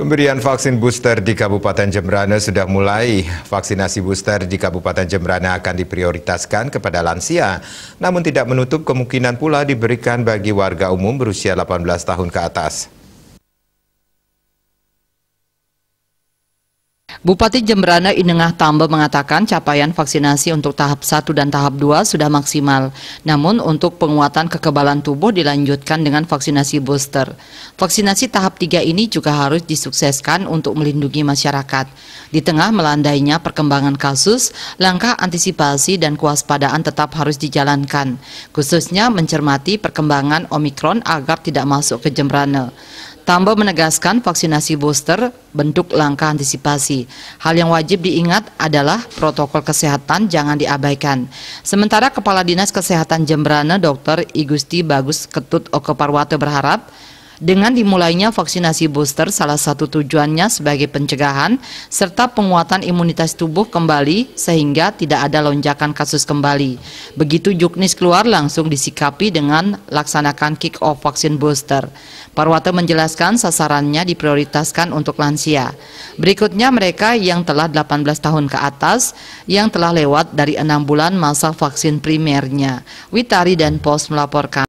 Pemberian vaksin booster di Kabupaten Jembrana sudah mulai. Vaksinasi booster di Kabupaten Jembrana akan diprioritaskan kepada lansia, namun tidak menutup kemungkinan pula diberikan bagi warga umum berusia 18 tahun ke atas. Bupati Jemberana Inengah Tambe mengatakan capaian vaksinasi untuk tahap 1 dan tahap 2 sudah maksimal. Namun untuk penguatan kekebalan tubuh dilanjutkan dengan vaksinasi booster. Vaksinasi tahap 3 ini juga harus disukseskan untuk melindungi masyarakat. Di tengah melandainya perkembangan kasus, langkah antisipasi dan kewaspadaan tetap harus dijalankan, khususnya mencermati perkembangan Omikron agar tidak masuk ke Jemberana. Tambah menegaskan vaksinasi booster bentuk langkah antisipasi. Hal yang wajib diingat adalah protokol kesehatan jangan diabaikan. Sementara Kepala Dinas Kesehatan Jemberana Dr. Igusti Bagus Ketut Okeparwato berharap dengan dimulainya vaksinasi booster, salah satu tujuannya sebagai pencegahan serta penguatan imunitas tubuh kembali sehingga tidak ada lonjakan kasus kembali. Begitu Juknis keluar langsung disikapi dengan laksanakan kick-off vaksin booster. Parwata menjelaskan sasarannya diprioritaskan untuk lansia. Berikutnya mereka yang telah 18 tahun ke atas, yang telah lewat dari enam bulan masa vaksin primernya. Witari dan Pos melaporkan.